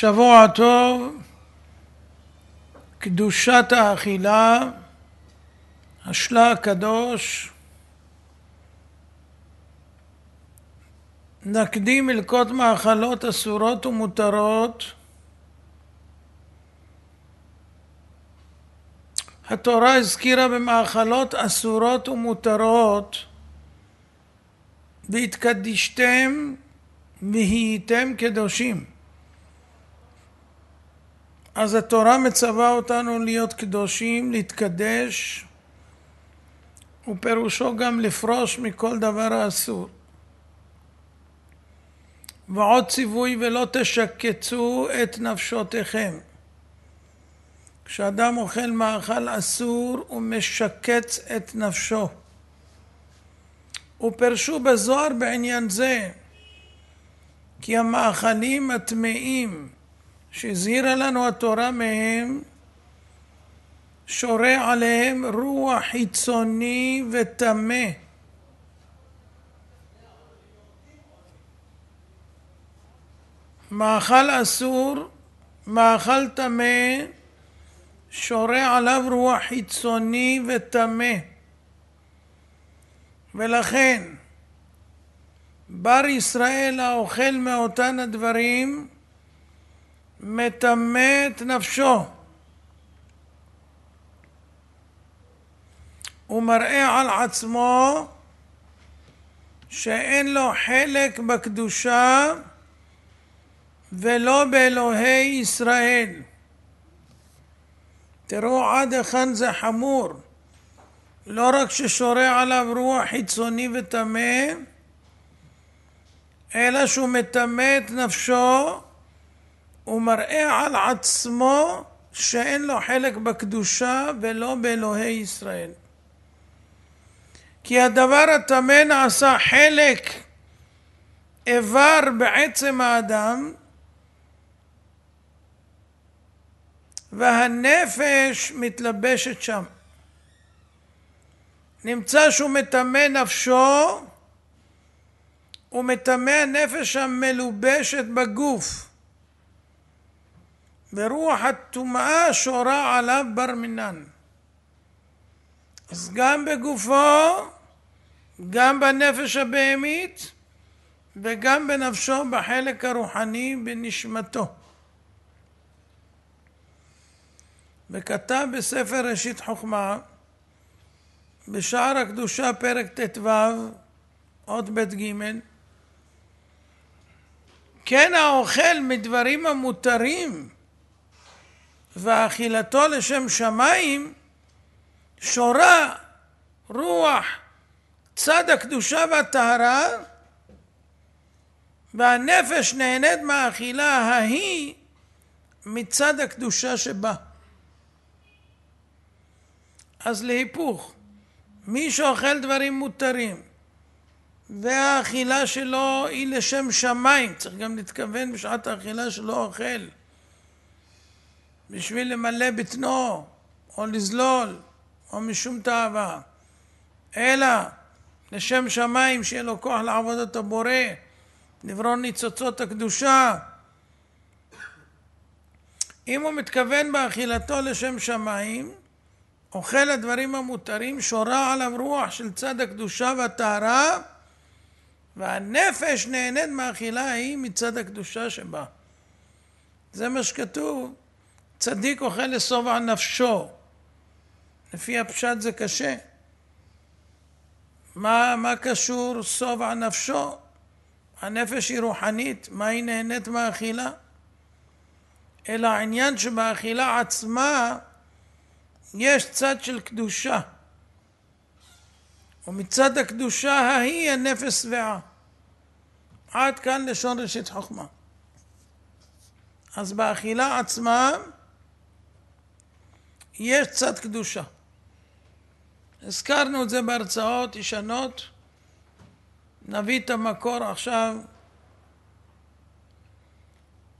שבוע טוב, קדושת האכילה, השלה הקדוש, נקדים מלקות מאכלות אסורות ומותרות. התורה הזכירה במאכלות אסורות ומותרות והתקדישתם והייתם קדושים. אז התורה מצווה אותנו להיות קדושים, להתקדש, ופירושו גם לפרוש מכל דבר האסור. ועוד ציווי ולא תשקצו את נפשותיכם. כשאדם אוכל מאכל אסור הוא משקץ את נפשו. ופרשו בזוהר בעניין זה כי המאכלים הטמאים שהזהירה לנו התורה מהם, שורה עליהם רוח חיצוני וטמא. מאכל אסור, מאכל טמא, שורה עליו רוח חיצוני וטמא. ולכן, בר ישראל האוכל מאותן הדברים, מטמא את נפשו. הוא מראה על עצמו שאין לו חלק בקדושה ולא באלוהי ישראל. תראו עד היכן זה חמור. לא רק ששורה עליו רוח חיצוני וטמא, אלא שהוא מטמא את נפשו הוא מראה על עצמו שאין לו חלק בקדושה ולא באלוהי ישראל. כי הדבר הטמא נעשה חלק איבר בעצם האדם והנפש מתלבשת שם. נמצא שהוא מטמא נפשו, ומטמא הנפש המלובשת בגוף. ורוח הטומאה שורה עליו בר מינן. אז גם בגופו, גם בנפש הבהמית, וגם בנפשו בחלק הרוחני בנשמתו. וכתב בספר ראשית חוכמה, בשער הקדושה פרק ט"ו, עוד אות ג', כן האוכל מדברים המותרים ואכילתו לשם שמיים שורה רוח צד הקדושה והטהרה והנפש נהנית מהאכילה ההיא מצד הקדושה שבה. אז להיפוך, מי שאוכל דברים מותרים והאכילה שלו היא לשם שמיים, צריך גם להתכוון בשעת האכילה שלא אוכל בשביל למלא בטנו, או לזלול, או משום תאווה, אלא לשם שמיים שיהיה לו כוח לעבודת הבורא, לברון ניצוצות הקדושה. אם הוא מתכוון באכילתו לשם שמיים, אוכל הדברים המותרים, שורה עליו רוח של צד הקדושה והטהרה, והנפש נהנית מהאכילה ההיא מצד הקדושה שבה. זה מה שכתוב צדיק אוכל לשובע נפשו. לפי הפשט זה קשה. מה, מה קשור שובע נפשו? הנפש היא רוחנית, מה היא נהנית מהאכילה? אלא העניין שבאכילה עצמה יש צד של קדושה. ומצד הקדושה ההיא הנפש שבעה. עד כאן לשון ראשית חוכמה. אז באכילה עצמה יש קצת קדושה. הזכרנו את זה בהרצאות ישנות, נביא את המקור עכשיו.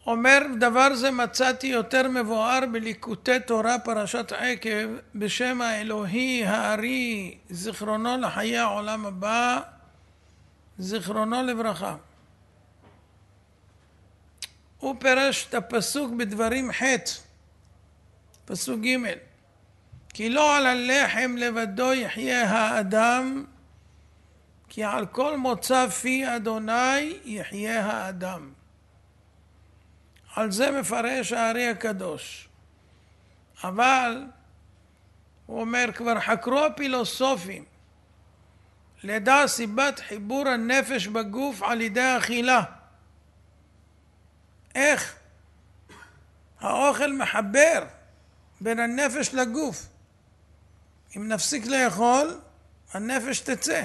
אומר דבר זה מצאתי יותר מבואר בליקוטי תורה פרשת עקב בשם האלוהי הארי זיכרונו לחיי העולם הבא זיכרונו לברכה. הוא פירש את הפסוק בדברים ח' פסוק ג' כי לא על הלחם לבדו יחיה האדם, כי על כל מוצא פי אדוני יחיה האדם. על זה מפרש הארי הקדוש. אבל, הוא אומר, כבר חקרו הפילוסופים לדע סיבת חיבור הנפש בגוף על ידי אכילה. איך האוכל מחבר בין הנפש לגוף. אם נפסיק לאכול, הנפש תצא.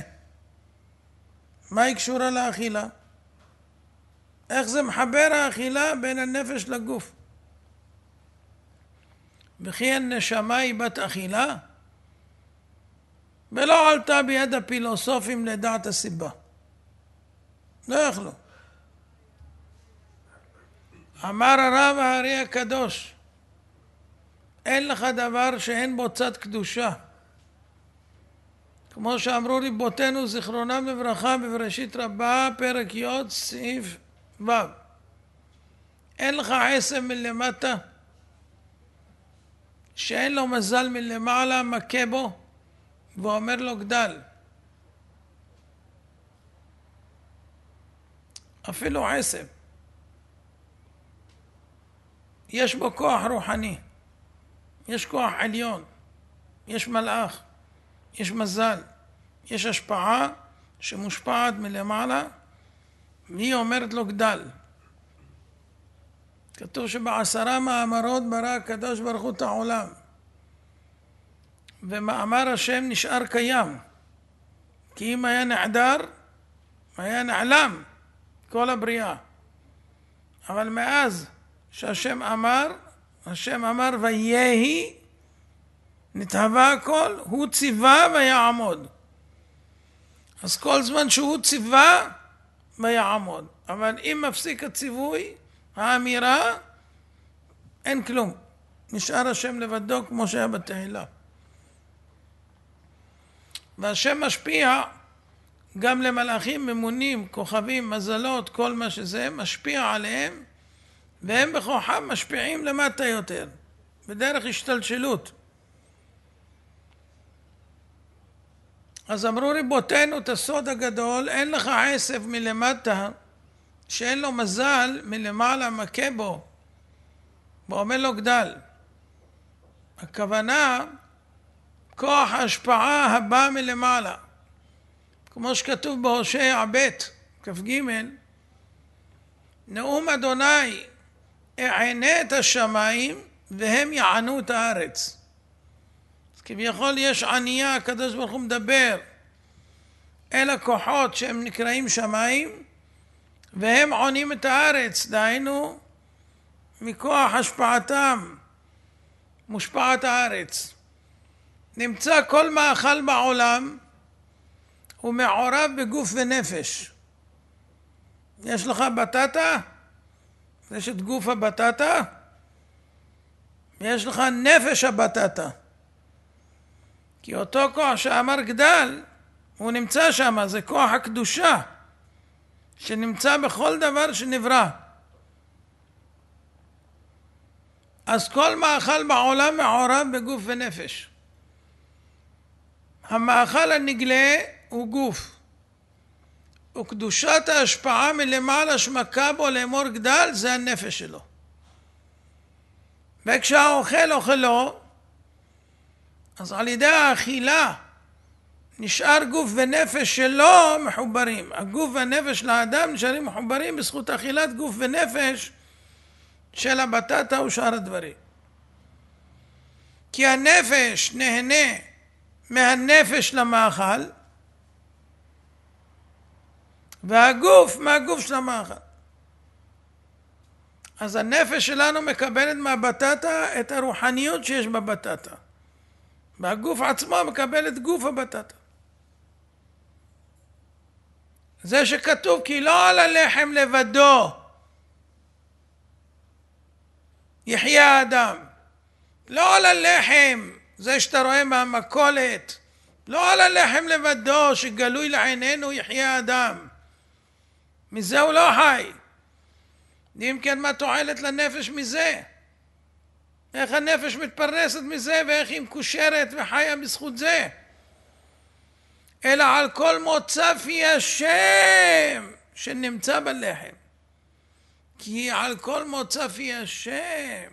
מה היא קשורה לאכילה? איך זה מחבר האכילה בין הנפש לגוף? וכי הנשמה היא בת אכילה? ולא עלתה ביד הפילוסופים לדעת הסיבה. לא יכלו. אמר הרב הארי הקדוש, אין לך דבר שאין בו צד קדושה. כמו שאמרו ריבותינו זיכרונם לברכה בבראשית רבה, פרק י', סעיף ו'. אין לך עשב מלמטה, שאין לו מזל מלמעלה, מכה בו, ואומר לו גדל. אפילו עשב. יש בו כוח רוחני, יש כוח עליון, יש מלאך. יש מזל, יש השפעה שמושפעת מלמעלה, והיא אומרת לו גדל. כתוב שבעשרה מאמרות ברא הקדוש ברוך הוא את העולם. ומאמר השם נשאר קיים. כי אם היה נעדר, היה נעלם כל הבריאה. אבל מאז שהשם אמר, השם אמר ויהי נתהווה הכל, הוא ציווה ויעמוד. אז כל זמן שהוא ציווה, ויעמוד. אבל אם מפסיק הציווי, האמירה, אין כלום. נשאר השם לבדו כמו שהיה בתהילה. והשם משפיע גם למלאכים ממונים, כוכבים, מזלות, כל מה שזה, משפיע עליהם, והם בכוחם משפיעים למטה יותר, בדרך השתלשלות. אז אמרו ריבותינו את הסוד הגדול, אין לך עשב מלמטה, שאין לו מזל מלמעלה מכה בו, ואומר לו גדל. הכוונה, כוח ההשפעה הבא מלמעלה. כמו שכתוב בהושע ב', כ"ג, נאום אדוני, אענה את השמיים והם יענו את הארץ. כביכול יש ענייה, הקדוש ברוך הוא מדבר אל הכוחות שהם נקראים שמיים, והם עונים את הארץ, דהיינו מכוח השפעתם מושפעת הארץ. נמצא כל מאכל בעולם הוא מעורב בגוף ונפש. יש לך בטטה? יש את גוף הבטטה? יש לך נפש הבטטה. כי אותו כוח שאמר גדל, הוא נמצא שם, זה כוח הקדושה שנמצא בכל דבר שנברא. אז כל מאכל בעולם מעורב בגוף ונפש. המאכל הנגלה הוא גוף, וקדושת ההשפעה מלמעלה שמכה בו לאמור גדל זה הנפש שלו. וכשהאוכל אוכלו, אז על ידי האכילה נשאר גוף ונפש שלא מחוברים. הגוף והנפש לאדם נשארים מחוברים בזכות אכילת גוף ונפש של הבטטה ושאר הדברים. כי הנפש נהנה מהנפש למאכל והגוף מהגוף של המאכל. אז הנפש שלנו מקבלת מהבטטה את הרוחניות שיש בבטטה. והגוף עצמו מקבל את גוף הבטטה. זה שכתוב כי לא על הלחם לבדו יחיה האדם. לא על הלחם, זה שאתה רואה מהמכולת. לא על הלחם לבדו שגלוי לעינינו יחיה האדם. מזה הוא לא חי. אם כן, מה תועלת לנפש מזה? איך הנפש מתפרנסת מזה ואיך היא מקושרת וחיה בזכות זה. אלא על כל מוצא פי השם שנמצא בלחם. כי על כל מוצא פי השם.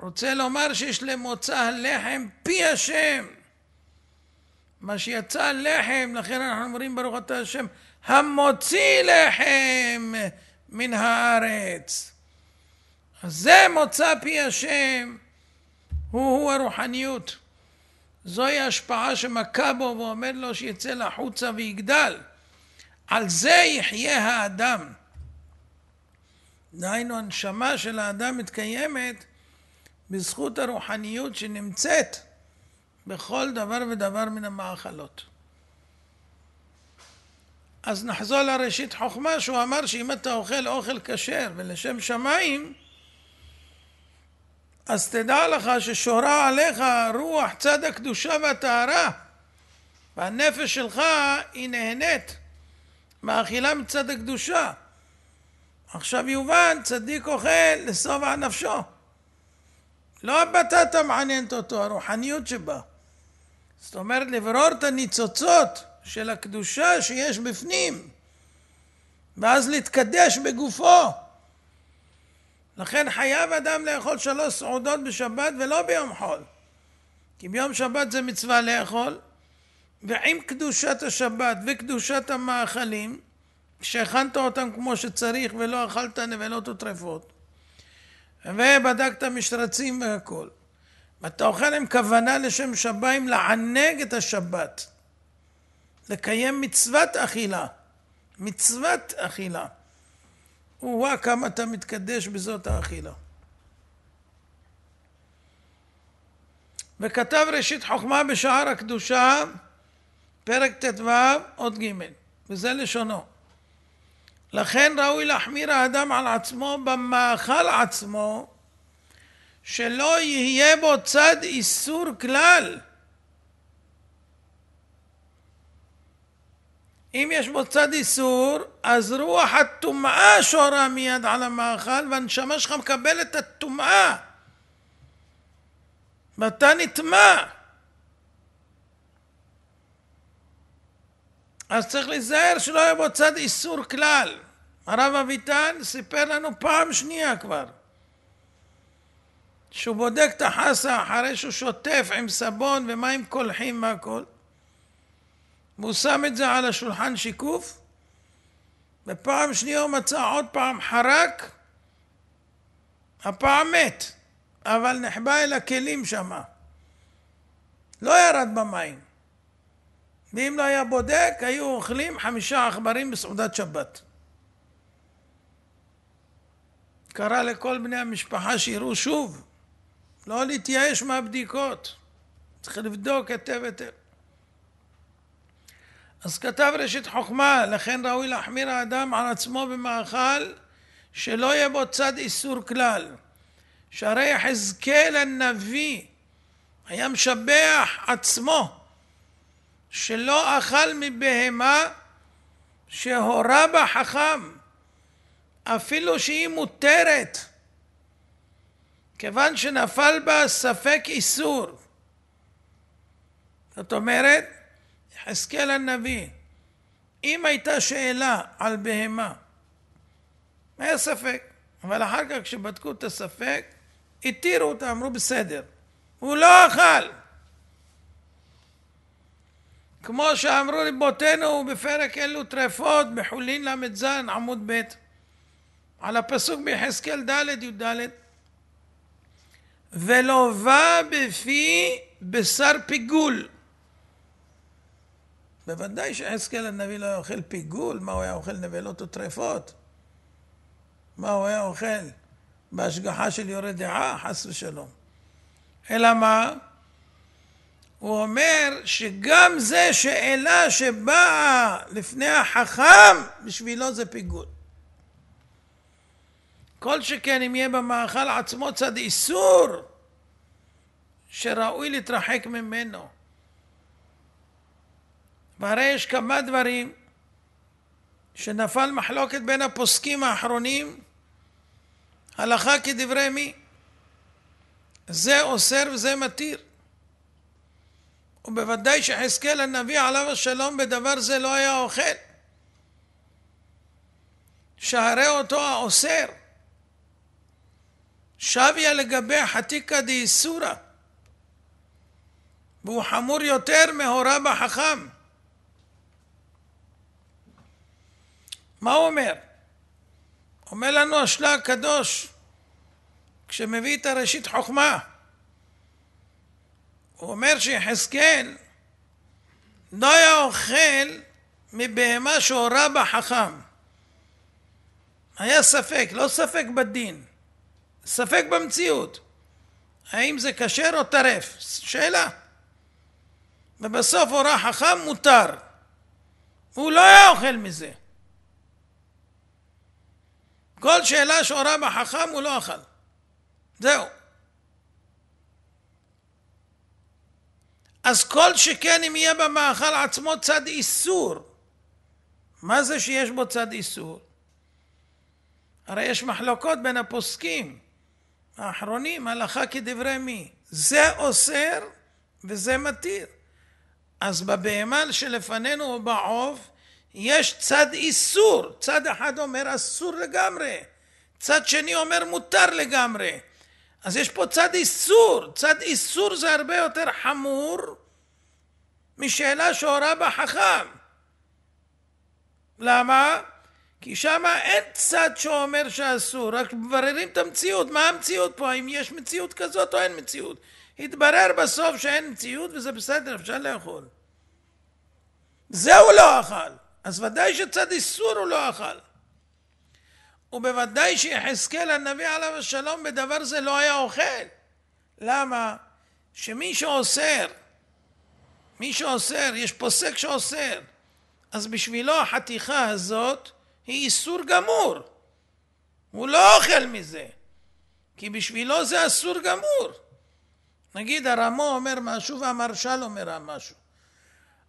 רוצה לומר שיש למוצא הלחם פי השם. מה שיצא לחם לכן אנחנו אומרים ברוך אתה השם, המוציא לחם מן הארץ. אז זה מוצא פי השם, הוא-הוא הרוחניות. זוהי ההשפעה שמכה בו ואומר לו שיצא לחוצה ויגדל. על זה יחיה האדם. דהיינו, הנשמה של האדם מתקיימת בזכות הרוחניות שנמצאת בכל דבר ודבר מן המאכלות. אז נחזור לראשית חוכמה שהוא אמר שאם אתה אוכל אוכל כשר ולשם שמיים אז תדע לך ששורה עליך רוח צד הקדושה והטהרה והנפש שלך היא נהנית מאכילה מצד הקדושה. עכשיו יובן, צדיק אוכל לשובע נפשו. לא הבטטה מעניינת אותו, הרוחניות שבה. זאת אומרת, לברור את הניצוצות של הקדושה שיש בפנים, ואז להתקדש בגופו. לכן חייב אדם לאכול שלוש סעודות בשבת ולא ביום חול. כי ביום שבת זה מצווה לאכול, ועם קדושת השבת וקדושת המאכלים, כשהכנת אותם כמו שצריך ולא אכלת נבלות וטרפות, ובדקת משרצים והכול, ואתה אוכל עם כוונה לשם שביים לענג את השבת, לקיים מצוות אכילה, מצוות אכילה. וואה, כמה אתה מתקדש בזאת האכילה. וכתב ראשית חוכמה בשער הקדושה, פרק ט"ו, עוד ג', וזה לשונו. לכן ראוי להחמיר האדם על עצמו במאכל עצמו, שלא יהיה בו צד איסור כלל. אם יש בו צד איסור, אז רוח הטומאה שורה מיד על המאכל, והנשמה שלך מקבלת את הטומאה. ואתה נטמע. אז צריך להיזהר שלא יהיה בו צד איסור כלל. הרב אביטן סיפר לנו פעם שנייה כבר, שהוא בודק את החסה אחרי שהוא שוטף עם סבון ומים קולחים והכל. והוא שם את זה על השולחן שיקוף, ופעם שנייה הוא מצא עוד פעם חרק, הפעם מת, אבל נחבא אל הכלים שמה. לא ירד במים. ואם לא היה בודק, היו אוכלים חמישה עכברים בסעודת שבת. קרא לכל בני המשפחה שיראו שוב, לא להתייאש מהבדיקות. צריך לבדוק היטב היטב. אז כתב ראשית חוכמה, לכן ראוי להחמיר האדם על עצמו במאכל שלא יהיה בו צד איסור כלל. שהרי יחזקאל הנביא היה משבח עצמו שלא אכל מבהמה שהורה בה חכם אפילו שהיא מותרת כיוון שנפל בה ספק איסור זאת אומרת יחזקאל הנביא, אם הייתה שאלה על בהמה, היה ספק. אבל אחר כך כשבדקו את הספק, התירו אותה, אמרו בסדר. הוא לא אכל. כמו שאמרו רבותינו בפרק אלו טרפות בחולין ל"ז עמוד ב' על הפסוק ביחזקאל ד' י"ד ולווה בפי בשר פיגול בוודאי שיחזקאל הנביא לא היה אוכל פיגול, מה הוא היה אוכל נבלות וטרפות? מה הוא היה אוכל? בהשגחה של יורה דעה, חס ושלום. אלא מה? הוא אומר שגם זה שאלה שבאה לפני החכם, בשבילו זה פיגול. כל שכן אם יהיה במאכל עצמו צד איסור שראוי להתרחק ממנו. והרי יש כמה דברים שנפל מחלוקת בין הפוסקים האחרונים, הלכה כדברי מי. זה אוסר וזה מתיר. ובוודאי שחזקאל הנביא עליו השלום בדבר זה לא היה אוכל. שהרי אותו האוסר שביה לגבי חתיקא דאיסורא והוא חמור יותר מהורה בחכם מה הוא אומר? אומר לנו השלה הקדוש, כשמביא את הראשית חוכמה, הוא אומר שיחזקאל לא היה אוכל מבהמה שהורה בה חכם. היה ספק, לא ספק בדין, ספק במציאות. האם זה כשר או טרף? שאלה. ובסוף הורה חכם מותר. הוא לא היה אוכל מזה. כל שאלה שהורה בחכם הוא לא אכל. זהו. אז כל שכן אם יהיה במאכל עצמו צד איסור. מה זה שיש בו צד איסור? הרי יש מחלוקות בין הפוסקים האחרונים, הלכה כדברי מי. זה אוסר וזה מתיר. אז בבהמה שלפנינו או בעוף יש צד איסור, צד אחד אומר אסור לגמרי, צד שני אומר מותר לגמרי. אז יש פה צד איסור, צד איסור זה הרבה יותר חמור משאלה שהורה בה חכם. למה? כי שם אין צד שאומר שאסור, רק מבררים את המציאות, מה המציאות פה, האם יש מציאות כזאת או אין מציאות. התברר בסוף שאין מציאות וזה בסדר, אפשר לאכול. זה הוא לא אכל. אז ודאי שצד איסור הוא לא אכל. ובוודאי שיחזקאל הנביא עליו השלום בדבר זה לא היה אוכל. למה? שמי שאוסר, מי שאוסר, יש פוסק שאוסר, אז בשבילו החתיכה הזאת היא איסור גמור. הוא לא אוכל מזה, כי בשבילו זה אסור גמור. נגיד הרמו אומר משהו והמרשל אומר משהו.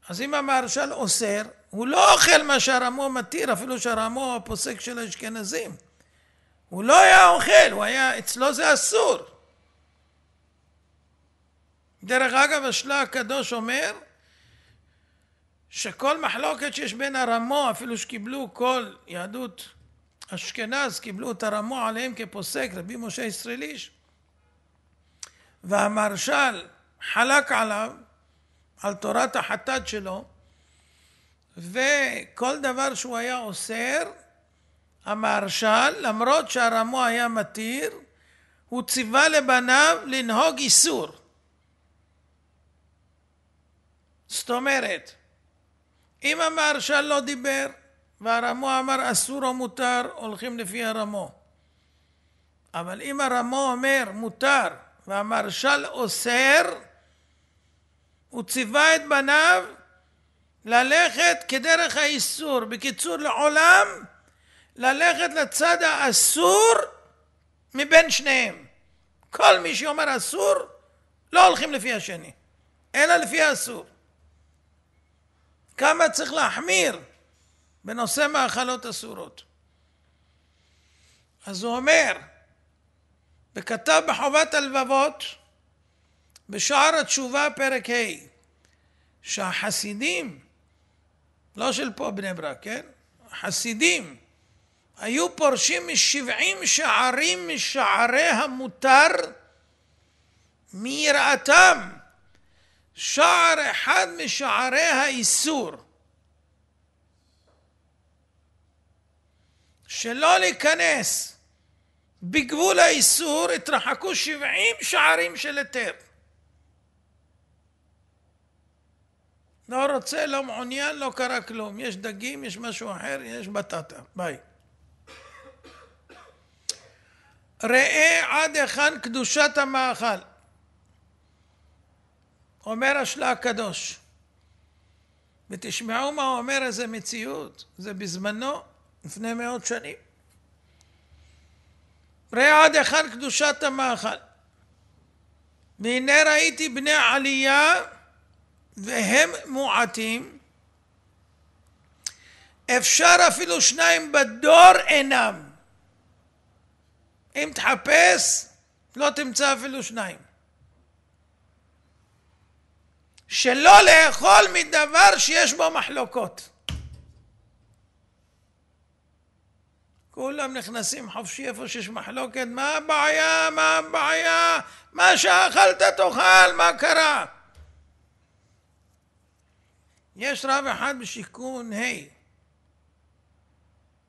אז אם המרשל אוסר, הוא לא אוכל מה שהרמו מתיר, אפילו שהרמו הפוסק של האשכנזים. הוא לא היה אוכל, הוא היה, אצלו זה אסור. דרך אגב, השלה הקדוש אומר שכל מחלוקת שיש בין הרמו, אפילו שקיבלו כל יהדות אשכנז, קיבלו את הרמו עליהם כפוסק, רבי משה ישראליש, והמרש"ל חלק עליו, על תורת החטאת שלו, וכל דבר שהוא היה אוסר, המהרש"ל, למרות שהרמו היה מתיר, הוא ציווה לבניו לנהוג איסור. זאת אומרת, אם המהרש"ל לא דיבר, והרמו אמר אסור או מותר, הולכים לפי הרמו. אבל אם הרמו אומר מותר, והמהרש"ל אוסר, הוא ציווה את בניו ללכת כדרך האיסור, בקיצור לעולם ללכת לצד האסור מבין שניהם. כל מי שאומר אסור לא הולכים לפי השני, אלא לפי האסור. כמה צריך להחמיר בנושא מאכלות אסורות. אז הוא אומר, וכתב בחובת הלבבות בשער התשובה פרק ה' שהחסידים לא של פה בני ברק, כן? חסידים היו פורשים משבעים שערים משערי המותר מיראתם. שער אחד משערי האיסור. שלא להיכנס בגבול האיסור התרחקו 70 שערים של היתר. לא רוצה, לא מעוניין, לא קרה כלום. יש דגים, יש משהו אחר, יש בטטה. ביי. ראה עד היכן קדושת המאכל. אומר השלה הקדוש. ותשמעו מה הוא אומר, איזה מציאות. זה בזמנו, לפני מאות שנים. ראה עד היכן קדושת המאכל. והנה ראיתי בני עלייה והם מועטים, אפשר אפילו שניים בדור אינם. אם תחפש, לא תמצא אפילו שניים. שלא לאכול מדבר שיש בו מחלוקות. כולם נכנסים חופשי איפה שיש מחלוקת, מה הבעיה, מה הבעיה, מה שאכלת תאכל, מה קרה? יש רב אחד בשיכון ה' hey,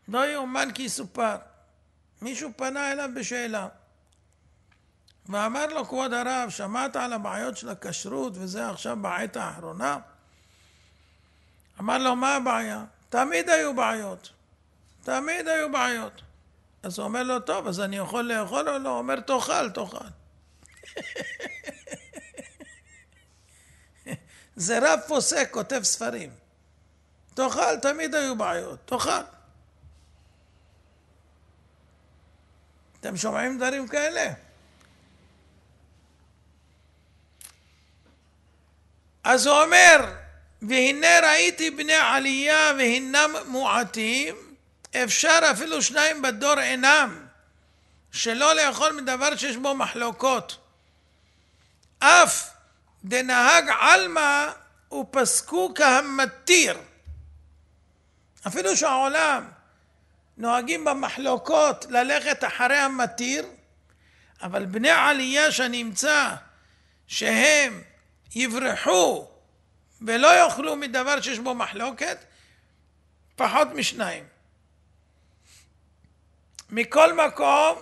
לא יאומן כי יסופר. מישהו פנה אליו בשאלה ואמר לו כבוד הרב, שמעת על הבעיות של הכשרות וזה עכשיו בעת האחרונה? אמר לו, מה הבעיה? תמיד היו בעיות. תמיד היו בעיות. אז הוא אומר לו, טוב, אז אני יכול לאכול או לא? הוא אומר, תאכל, תאכל. זה רב פוסק, כותב ספרים. תאכל, תמיד היו בעיות, תאכל. אתם שומעים דברים כאלה? אז הוא אומר, והנה ראיתי בני עלייה והינם מועטים, אפשר אפילו שניים בדור אינם, שלא לאכול מדבר שיש בו מחלוקות. אף דנהג עלמא ופסקו כהמתיר. אפילו שהעולם נוהגים במחלוקות ללכת אחרי המתיר, אבל בני עלייה שנמצא שהם יברחו ולא יאכלו מדבר שיש בו מחלוקת, פחות משניים. מכל מקום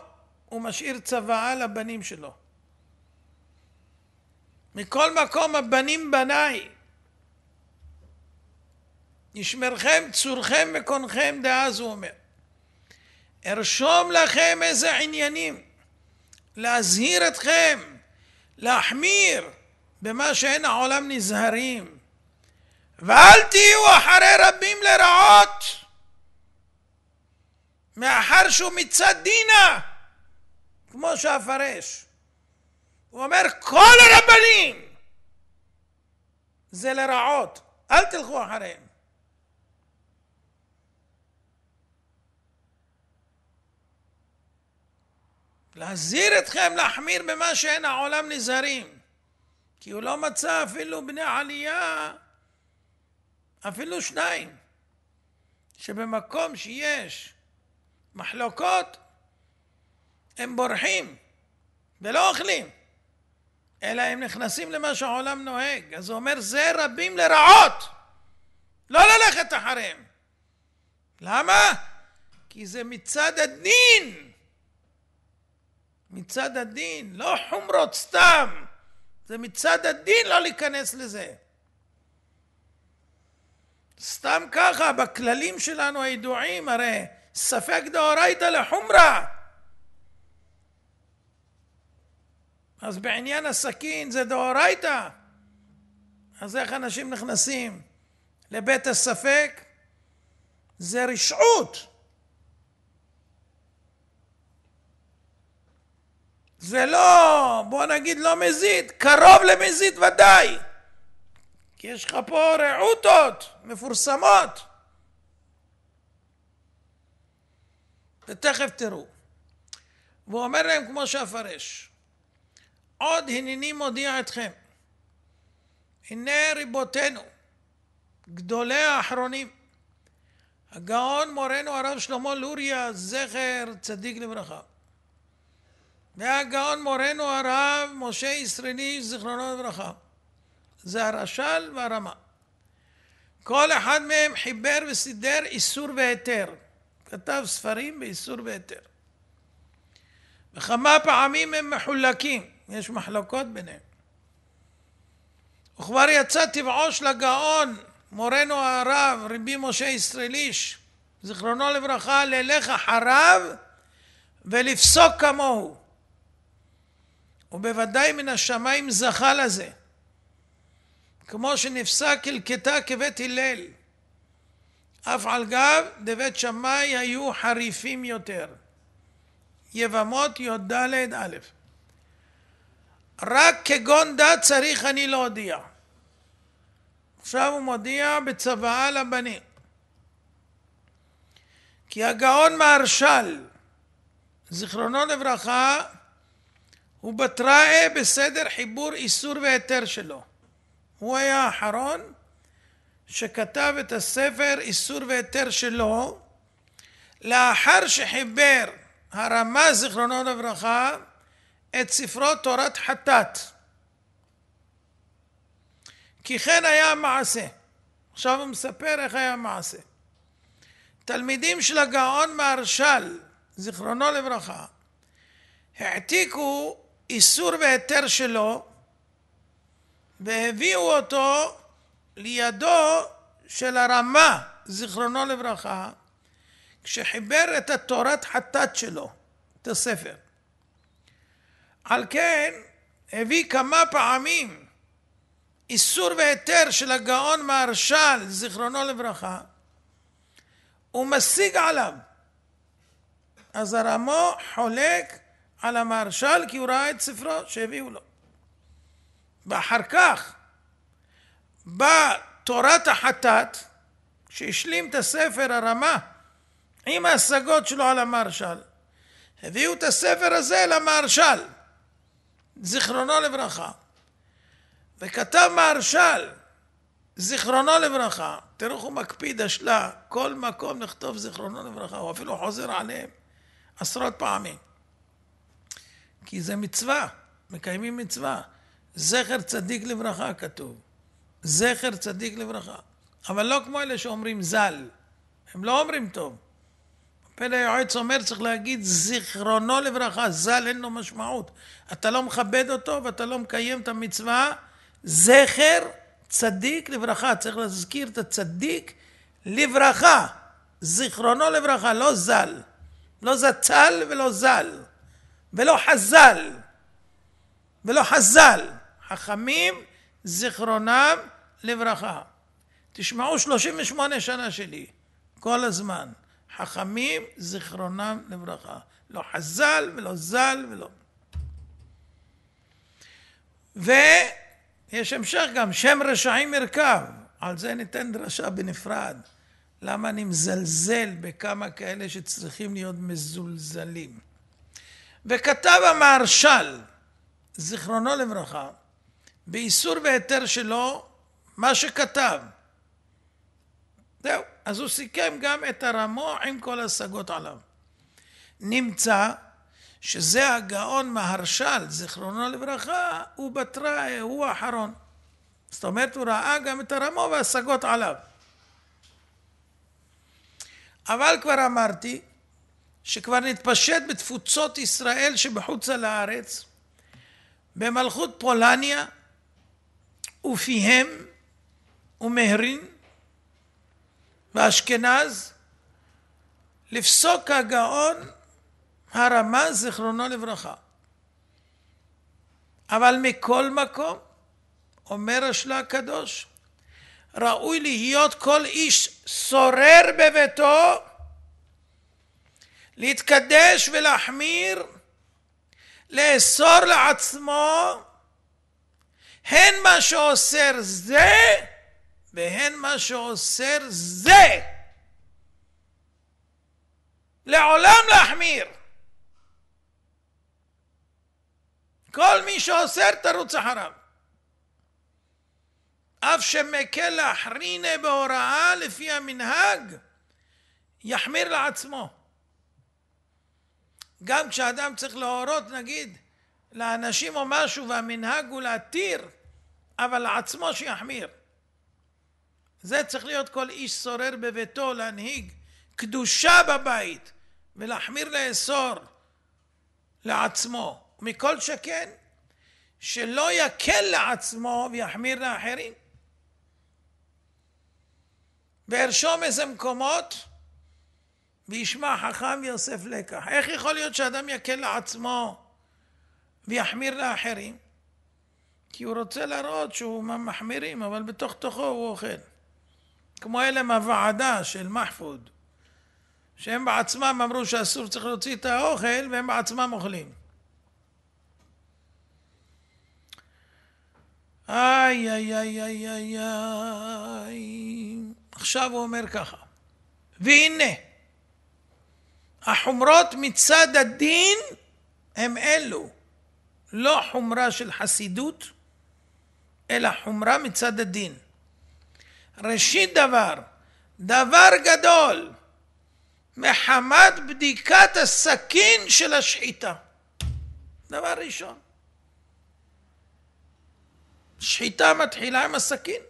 הוא משאיר צוואה לבנים שלו. מכל מקום הבנים בניי. ישמרכם צורכם וקונכם דאז הוא אומר. ארשום לכם איזה עניינים, להזהיר אתכם, להחמיר במה שאין העולם נזהרים. ואל תהיו אחרי רבים לרעות, מאחר שהוא מצד דינה, כמו שאפרש. הוא אומר, כל הרבנים! זה לרעות, אל תלכו אחריהם. להזהיר אתכם להחמיר במה שאין העולם נזהרים, כי הוא לא מצא אפילו בני עלייה, אפילו שניים, שבמקום שיש מחלוקות הם בורחים ולא אוכלים. אלא הם נכנסים למה שהעולם נוהג. אז הוא אומר, זה רבים לרעות. לא ללכת אחריהם. למה? כי זה מצד הדין. מצד הדין, לא חומרות סתם. זה מצד הדין לא להיכנס לזה. סתם ככה, בכללים שלנו הידועים, הרי ספק דאורייתא לחומרה. אז בעניין הסכין זה דאורייתא. אז איך אנשים נכנסים לבית הספק? זה רשעות. זה לא, בוא נגיד לא מזיד, קרוב למזיד ודאי. כי יש לך פה רעותות מפורסמות. ותכף תראו. והוא אומר להם כמו שאפרש. עוד הנני מודיע אתכם. הנה ריבותינו, גדולי האחרונים, הגאון מורנו הרב שלמה לוריה, זכר צדיק לברכה. והגאון מורנו הרב משה ישראלי, זיכרונו לברכה. זה הרש"ל והרמה. כל אחד מהם חיבר וסידר איסור והיתר. כתב ספרים באיסור והיתר. וכמה פעמים הם מחולקים. יש מחלוקות ביניהם. וכבר יצא טבעו של הגאון, מורנו הרב, רבי משה ישראליש, זיכרונו לברכה, ללך אחריו ולפסוק כמוהו. ובוודאי מן השמיים זכה לזה. כמו שנפסק הלקטה כבית הלל. אף על גב דבית שמאי היו חריפים יותר. יבמות י"ד א'. רק כגון דת צריך אני להודיע. עכשיו הוא מודיע בצוואה לבנים. כי הגאון מהרש"ל, זיכרונו לברכה, הוא בתראה בסדר חיבור איסור והיתר שלו. הוא היה האחרון שכתב את הספר איסור והיתר שלו לאחר שחיבר הרמה זיכרונו לברכה את ספרו תורת חטאת. כי כן היה המעשה. עכשיו הוא מספר איך היה המעשה. תלמידים של הגאון מהרש"ל, זיכרונו לברכה, העתיקו איסור והיתר שלו והביאו אותו לידו של הרמה, זיכרונו לברכה, כשחיבר את התורת חטאת שלו, את הספר. על כן הביא כמה פעמים איסור והיתר של הגאון מהרש"ל, זיכרונו לברכה, ומשיג עליו. אז הרמו חולק על המהרש"ל כי הוא ראה את ספרו שהביאו לו. ואחר כך, באה תורת החטאת, שהשלים את הספר הרמה עם ההשגות שלו על המהרש"ל, הביאו את הספר הזה למהרש"ל. זיכרונו לברכה, וכתב מהרש"ל, זיכרונו לברכה, תראו איך הוא מקפיד אשלה, כל מקום לכתוב זיכרונו לברכה, הוא אפילו חוזר עליהם עשרות פעמים. כי זה מצווה, מקיימים מצווה. זכר צדיק לברכה כתוב. זכר צדיק לברכה. אבל לא כמו אלה שאומרים ז"ל, הם לא אומרים טוב. פלא היועץ אומר, צריך להגיד זיכרונו לברכה, ז"ל אין לו משמעות. אתה לא מכבד אותו ואתה לא מקיים את המצווה, זכר צדיק לברכה. צריך להזכיר את הצדיק לברכה, זיכרונו לברכה, לא ז"ל. לא זצ"ל ולא ז"ל. ולא חז"ל. ולא חז"ל. חכמים, זיכרונם לברכה. תשמעו 38 שנה שלי, כל הזמן. חכמים זיכרונם לברכה. לא חז"ל ולא ז"ל ולא. ויש המשך גם, שם רשעים ירכב. על זה ניתן דרשה בנפרד. למה אני מזלזל בכמה כאלה שצריכים להיות מזולזלים. וכתב המהרש"ל, זיכרונו לברכה, באיסור והיתר שלו, מה שכתב. זהו. אז הוא סיכם גם את הרמו עם כל השגות עליו. נמצא שזה הגאון מהרש"ל, זיכרונו לברכה, הוא בתראי, הוא האחרון. זאת אומרת, הוא ראה גם את הרמו והשגות עליו. אבל כבר אמרתי שכבר נתפשט בתפוצות ישראל שבחוץ על הארץ, במלכות פולניה, ופיהם ומהרין, ואשכנז, לפסוק הגאון הרמה, זיכרונו לברכה. אבל מכל מקום, אומר השלה הקדוש, ראוי להיות כל איש שורר בביתו, להתקדש ולהחמיר, לאסור לעצמו, הן מה שאוסר זה, והן מה שאוסר זה. לעולם להחמיר. כל מי שאוסר תרוץ אחריו. אף שמקל להחרינה בהוראה לפי המנהג, יחמיר לעצמו. גם כשאדם צריך להורות, נגיד, לאנשים או משהו, והמנהג הוא להתיר, אבל לעצמו שיחמיר. זה צריך להיות כל איש סורר בביתו, להנהיג קדושה בבית ולהחמיר לאסור לעצמו. מכל שכן, שלא יקל לעצמו ויחמיר לאחרים. וארשום איזה מקומות וישמע חכם ויוסף לקח. איך יכול להיות שאדם יקל לעצמו ויחמיר לאחרים? כי הוא רוצה להראות שהוא מחמירים, אבל בתוך תוכו הוא אוכל. כמו אלה מהוועדה של מחפוד, שהם בעצמם אמרו שאסור, צריך להוציא את האוכל, והם בעצמם אוכלים. איי, איי, איי, איי, איי, איי. עכשיו הוא אומר ככה, והנה, החומרות מצד הדין הם אלו, לא חומרה של חסידות, אלא חומרה מצד הדין. ראשית דבר, דבר גדול, מחמת בדיקת הסכין של השחיטה. דבר ראשון. שחיטה מתחילה עם הסכין.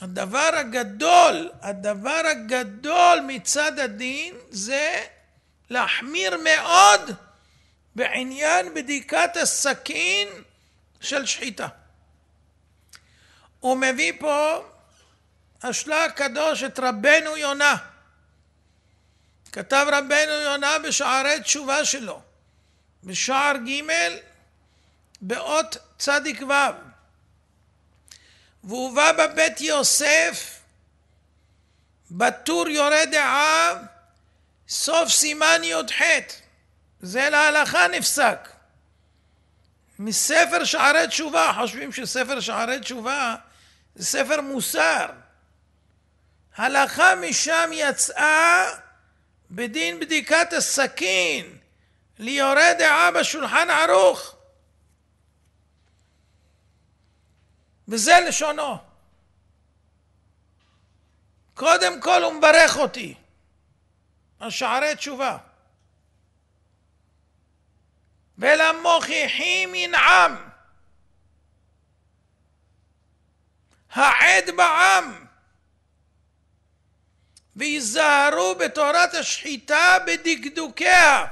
הדבר הגדול, הדבר הגדול מצד הדין זה להחמיר מאוד בעניין בדיקת הסכין של שחיטה. הוא מביא פה, השלה הקדוש את רבנו יונה. כתב רבנו יונה בשערי תשובה שלו, בשער ג' באות צדיק ו'. והוא בא בבית יוסף בטור יורה דעה סוף סימן י"ח. זה להלכה נפסק. מספר שערי תשובה, חושבים שספר שערי תשובה זה ספר מוסר. הלכה משם יצאה בדין בדיקת הסכין ליורה דעה בשולחן ערוך. וזה לשונו. קודם כל הוא מברך אותי על שערי תשובה. ולמוכיחים ינעם העד בעם. ויזהרו בתורת השחיטה בדקדוקיה.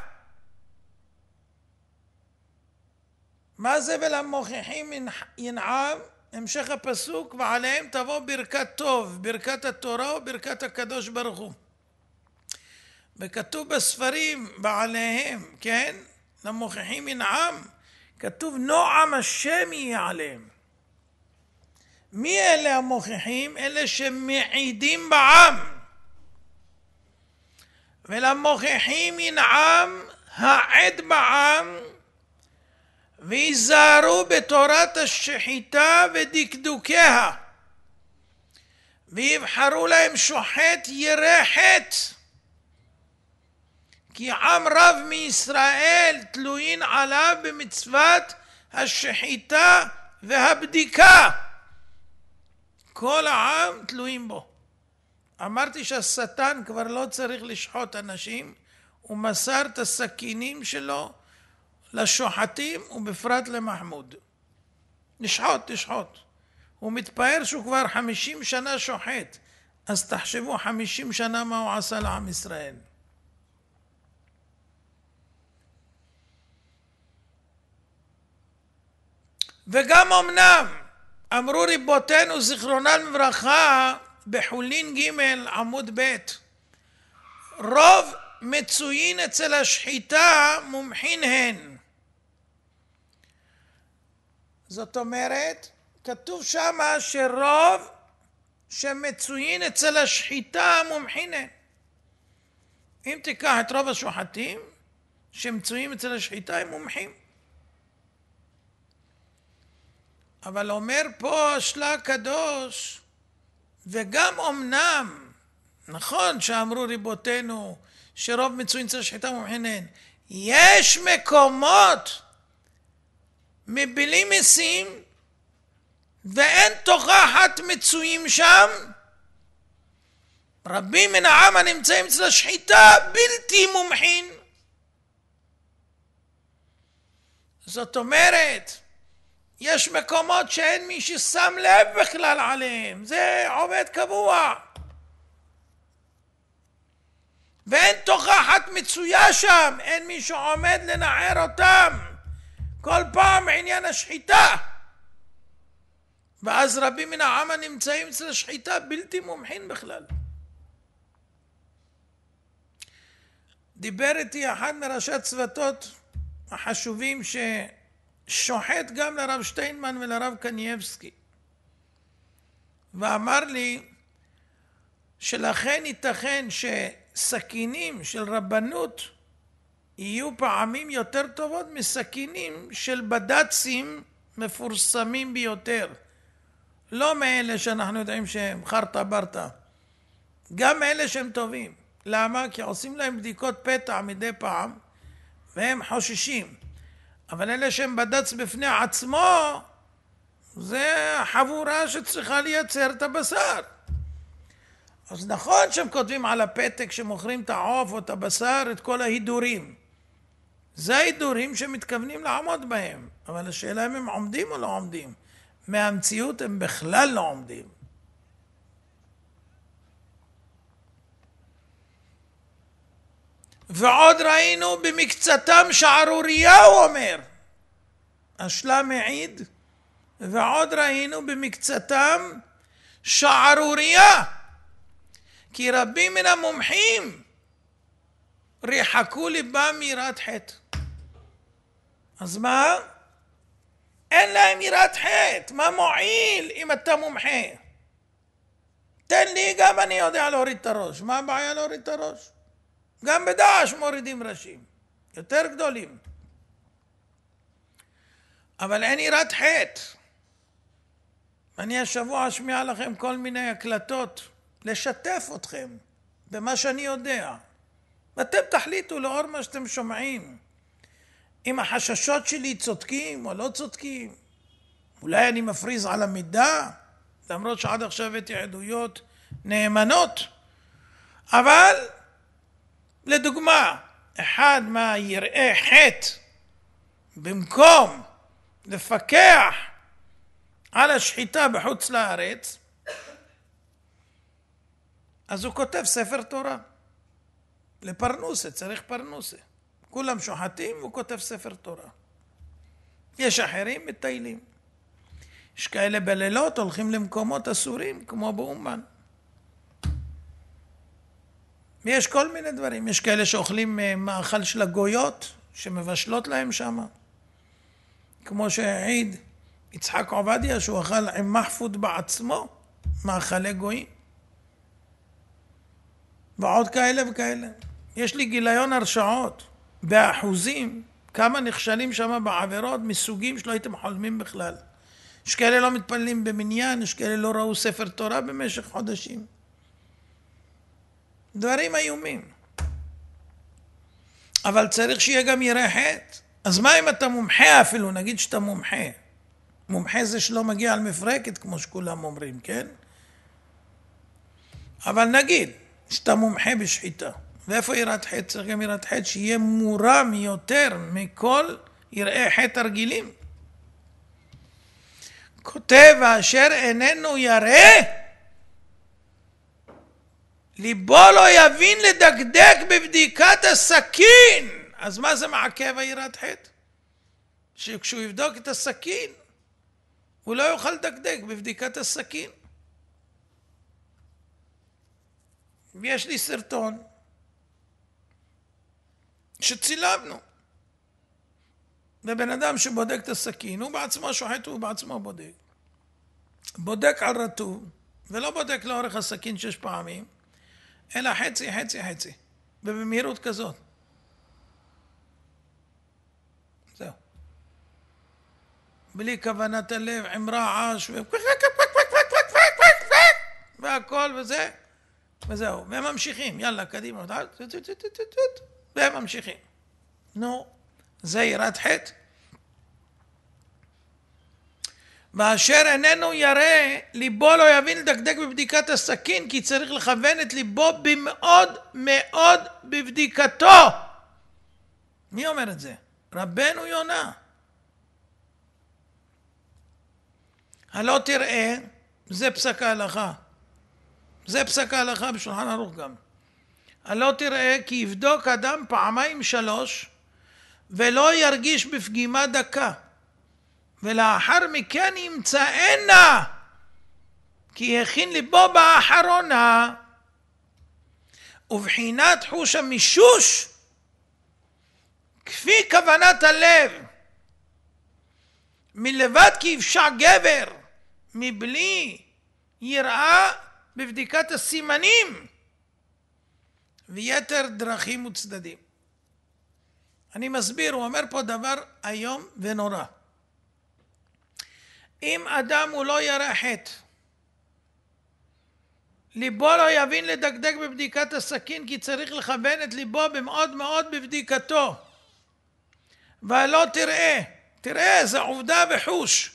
מה זה ולמוכיחים ינעם? המשך הפסוק, ועליהם תבוא ברכת טוב, ברכת התורה וברכת הקדוש ברוך הוא. וכתוב בספרים, ועליהם כן? למוכיחים ינעם, כתוב נועם השם יהיה עליהם. מי אלה המוכיחים? אלה שמעידים בעם. ולמוכיחים ינעם העד בעם, וייזהרו בתורת השחיטה ודקדוקיה, ויבחרו להם שוחט ירא כי עם רב מישראל תלויין עליו במצוות השחיטה והבדיקה. כל העם תלויים בו. אמרתי שהשטן כבר לא צריך לשחוט אנשים, הוא מסר את הסכינים שלו לשוחטים ובפרט למחמוד. לשחוט, תשחוט. הוא מתפאר שהוא כבר חמישים שנה שוחט, אז תחשבו חמישים שנה מה הוא עשה לעם ישראל. וגם אמנם אמרו ריבותינו זיכרונן לברכה בחולין ג' עמוד ב' רוב מצויין אצל השחיטה מומחין הן. זאת אומרת, כתוב שמה שרוב שמצויין אצל השחיטה מומחין הן. אם תיקח את רוב השוחטים שמצויים אצל השחיטה הם מומחים. אבל אומר פה שלה הקדוש, וגם אמנם, נכון שאמרו ריבותינו שרוב מצויים צריך שחיטה ומחינן, יש מקומות מבלי משים ואין תוכחת מצויים שם רבים מן העם הנמצאים אצל השחיטה בלתי מומחין זאת אומרת יש מקומות שאין מי ששם לב בכלל עליהם, זה עובד קבוע. ואין תוכחת מצויה שם, אין מי שעומד לנער אותם. כל פעם עניין השחיטה. ואז רבים מן העם הנמצאים אצל השחיטה בלתי מומחים בכלל. דיבר איתי אחד מראשי הצוותות החשובים ש... שוחט גם לרב שטיינמן ולרב קנייבסקי. ואמר לי שלכן ייתכן שסכינים של רבנות יהיו פעמים יותר טובות מסכינים של בד"צים מפורסמים ביותר. לא מאלה שאנחנו יודעים שהם חרטה ברטה. גם אלה שהם טובים. למה? כי עושים להם בדיקות פתע מדי פעם והם חוששים. אבל אלה שהם בד"ץ בפני עצמו, זה החבורה שצריכה לייצר את הבשר. אז נכון שהם כותבים על הפתק שמוכרים את העוף או את הבשר, את כל ההידורים. זה ההידורים שמתכוונים לעמוד בהם, אבל השאלה אם הם עומדים או לא עומדים. מהמציאות הם בכלל לא עומדים. ועוד ראינו במקצתם שערורייה, הוא אומר. השלם העיד, ועוד ראינו במקצתם שערורייה, כי רבים מן המומחים ריחקו ליבם מיראת חטא. אז מה? אין להם יראת חטא, מה מועיל אם אתה מומחה? תן לי גם אני יודע להוריד את הראש, מה הבעיה להוריד את הראש? גם בדעש מורידים ראשים, יותר גדולים. אבל אין יראת חטא. אני השבוע אשמיע לכם כל מיני הקלטות, לשתף אתכם במה שאני יודע. ואתם תחליטו לאור מה שאתם שומעים, אם החששות שלי צודקים או לא צודקים. אולי אני מפריז על המידה, למרות שעד עכשיו הייתי עדויות נאמנות, אבל לדוגמה, אחד מהיראי חטא, במקום לפקח על השחיטה בחוץ לארץ, אז הוא כותב ספר תורה. לפרנוסה, צריך פרנוסה. כולם שוחטים, הוא כותב ספר תורה. יש אחרים מטיילים. יש כאלה בלילות הולכים למקומות אסורים, כמו באומן. ויש כל מיני דברים. יש כאלה שאוכלים אה, מאכל של הגויות, שמבשלות להם שם. כמו שהעיד יצחק עובדיה, שהוא אכל עם מחפוד בעצמו מאכלי גויים. ועוד כאלה וכאלה. יש לי גיליון הרשעות באחוזים, כמה נכשלים שם בעבירות מסוגים שלא הייתם חולמים בכלל. יש כאלה לא מתפללים במניין, יש כאלה לא ראו ספר תורה במשך חודשים. דברים איומים. אבל צריך שיהיה גם ירא חטא. אז מה אם אתה מומחה אפילו, נגיד שאתה מומחה. מומחה זה שלא מגיע על מפרקת, כמו שכולם אומרים, כן? אבל נגיד שאתה מומחה בשחיטה, ואיפה יראת חטא? צריך גם יראת חטא שיהיה מורם יותר מכל יראי חטא הרגילים. כותב, האשר איננו ירא ליבו לא יבין לדקדק בבדיקת הסכין. אז מה זה מעכב היראת חטא? שכשהוא יבדוק את הסכין, הוא לא יוכל לדקדק בבדיקת הסכין. ויש לי סרטון שצילמנו. ובן אדם שבודק את הסכין, הוא בעצמו שוחט, הוא בעצמו בודק. בודק על רטוב, ולא בודק לאורך הסכין שש פעמים, אלא חצי, חצי, חצי, ובמהירות כזאת. זהו. בלי כוונת הלב, עם רעש, ו... והכל וזה, וזהו. והם ממשיכים, יאללה, קדימה, והם ממשיכים. נו, זה יראת חטא? ואשר איננו ירא, ליבו לא יבין לדקדק בבדיקת הסכין, כי צריך לכוון את ליבו במאוד מאוד בבדיקתו. מי אומר את זה? רבנו יונה. הלא תראה, זה פסק ההלכה. זה פסק ההלכה בשולחן ערוך גם. הלא תראה כי יבדוק אדם פעמיים שלוש ולא ירגיש בפגימה דקה. ולאחר מכן ימצאנה, כי הכין ליבו באחרונה. ובחינת חוש המישוש, כפי כוונת הלב, מלבד כי יפשע גבר, מבלי יראה בבדיקת הסימנים ויתר דרכים וצדדים. אני מסביר, הוא אומר פה דבר איום ונורא. אם אדם הוא לא ירא חטא, ליבו לא יבין לדקדק בבדיקת הסכין כי צריך לכוון את ליבו במאוד מאוד בבדיקתו. ולא תראה, תראה, זו עובדה וחוש.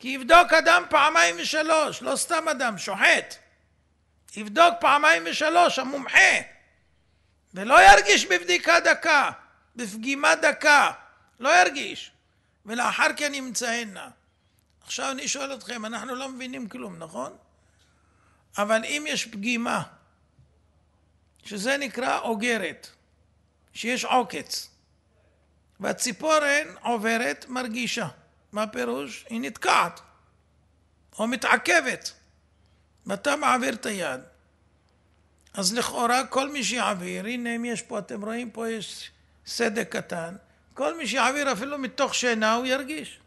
כי יבדוק אדם פעמיים ושלוש, לא סתם אדם, שוחט. יבדוק פעמיים ושלוש, המומחה. ולא ירגיש בבדיקה דקה, בפגימה דקה. לא ירגיש. ולאחר כן ימצאנה. עכשיו אני שואל אתכם, אנחנו לא מבינים כלום, נכון? אבל אם יש פגימה, שזה נקרא אוגרת, שיש עוקץ, והציפורן עוברת מרגישה. מה הפירוש? היא נתקעת, או מתעכבת. ואתה מעביר את היד. אז לכאורה כל מי שיעביר, הנה אם יש פה, אתם רואים פה יש סדק קטן, כל מי שיעביר אפילו מתוך שינה הוא ירגיש.